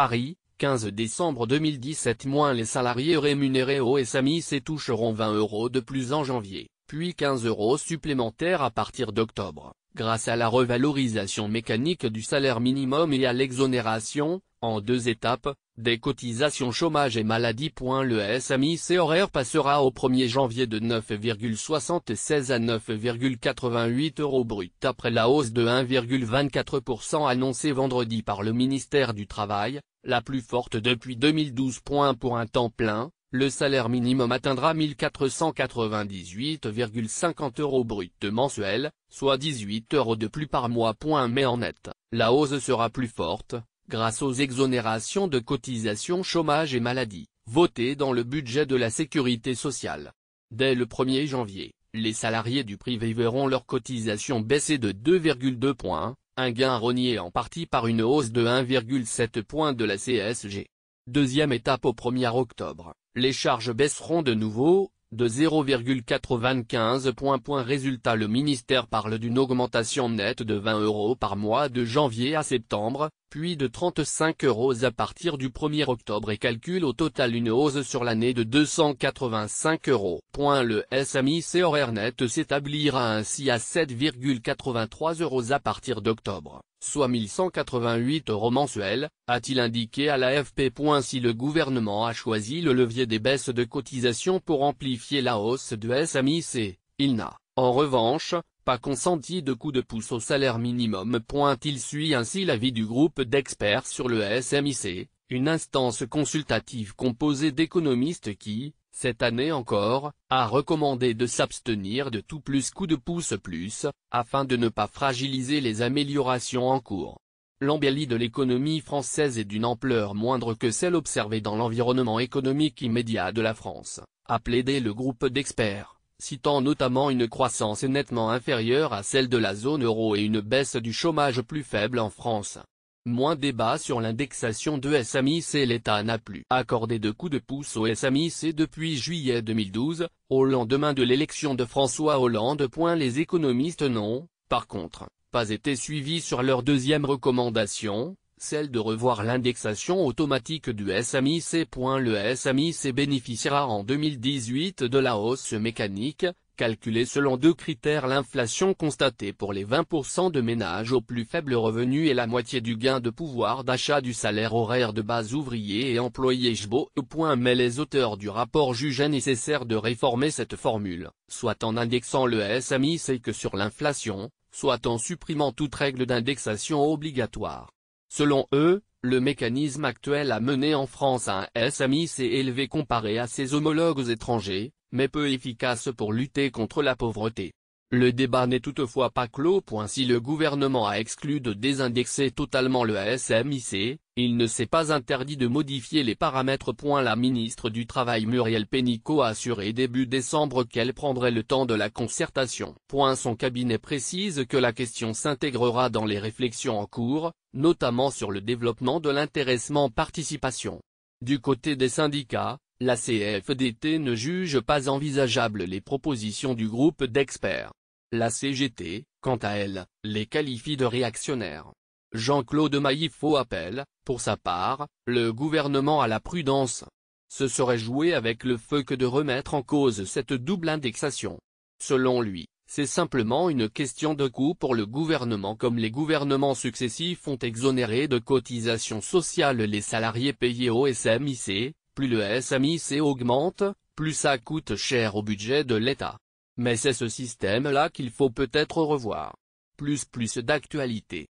Paris, 15 décembre 2017 moins les salariés rémunérés au SMIC toucheront 20 euros de plus en janvier, puis 15 euros supplémentaires à partir d'octobre, grâce à la revalorisation mécanique du salaire minimum et à l'exonération, en deux étapes, des cotisations chômage et maladie. Le SMIC horaire passera au 1er janvier de 9,76 à 9,88 euros brut après la hausse de 1,24% annoncée vendredi par le ministère du Travail, la plus forte depuis 2012. Pour un temps plein, le salaire minimum atteindra 1498,50 euros brut mensuels, soit 18 euros de plus par mois. Mais en net, la hausse sera plus forte, grâce aux exonérations de cotisations chômage et maladie, votées dans le budget de la sécurité sociale. Dès le 1er janvier, les salariés du privé verront leurs cotisations baisser de 2,2 points, un gain renié en partie par une hausse de 1,7 point de la CSG. Deuxième étape au 1er octobre, les charges baisseront de nouveau, de 0,95 Point résultat le ministère parle d'une augmentation nette de 20 euros par mois de janvier à septembre, puis de 35 euros à partir du 1er octobre et calcule au total une hausse sur l'année de 285 euros. Le SMIC horaire net s'établira ainsi à 7,83 euros à partir d'octobre, soit 1188 euros mensuels, a-t-il indiqué à l'AFP. Si le gouvernement a choisi le levier des baisses de cotisations pour amplifier la hausse de SMIC, il n'a en revanche, pas consenti de coup de pouce au salaire minimum. Il suit ainsi l'avis du groupe d'experts sur le SMIC, une instance consultative composée d'économistes qui, cette année encore, a recommandé de s'abstenir de tout plus coup de pouce plus, afin de ne pas fragiliser les améliorations en cours. L'embellie de l'économie française est d'une ampleur moindre que celle observée dans l'environnement économique immédiat de la France, a plaidé le groupe d'experts citant notamment une croissance nettement inférieure à celle de la zone euro et une baisse du chômage plus faible en France. Moins débat sur l'indexation de SMIC L'État n'a plus accordé de coups de pouce au SMIC depuis juillet 2012, au lendemain de l'élection de François Hollande. Les économistes n'ont, par contre, pas été suivis sur leur deuxième recommandation, celle de revoir l'indexation automatique du SMIC. Le SMIC bénéficiera en 2018 de la hausse mécanique, calculée selon deux critères l'inflation constatée pour les 20% de ménages aux plus faibles revenus et la moitié du gain de pouvoir d'achat du salaire horaire de base ouvrier et employé Mais les auteurs du rapport jugeaient nécessaire de réformer cette formule, soit en indexant le SMIC que sur l'inflation, soit en supprimant toute règle d'indexation obligatoire. Selon eux, le mécanisme actuel a mené en France un SMIC élevé comparé à ses homologues étrangers, mais peu efficace pour lutter contre la pauvreté. Le débat n'est toutefois pas clos. Si le gouvernement a exclu de désindexer totalement le SMIC, il ne s'est pas interdit de modifier les paramètres. La ministre du Travail Muriel Pénicaud a assuré début décembre qu'elle prendrait le temps de la concertation. Son cabinet précise que la question s'intégrera dans les réflexions en cours, notamment sur le développement de l'intéressement participation. Du côté des syndicats, la CFDT ne juge pas envisageable les propositions du groupe d'experts. La CGT, quant à elle, les qualifie de réactionnaires. Jean-Claude Maillifaux appelle, pour sa part, le gouvernement à la prudence. Ce serait jouer avec le feu que de remettre en cause cette double indexation. Selon lui, c'est simplement une question de coût pour le gouvernement comme les gouvernements successifs ont exonéré de cotisations sociales les salariés payés au SMIC, plus le SMIC augmente, plus ça coûte cher au budget de l'État. Mais c'est ce système-là qu'il faut peut-être revoir. Plus plus d'actualité.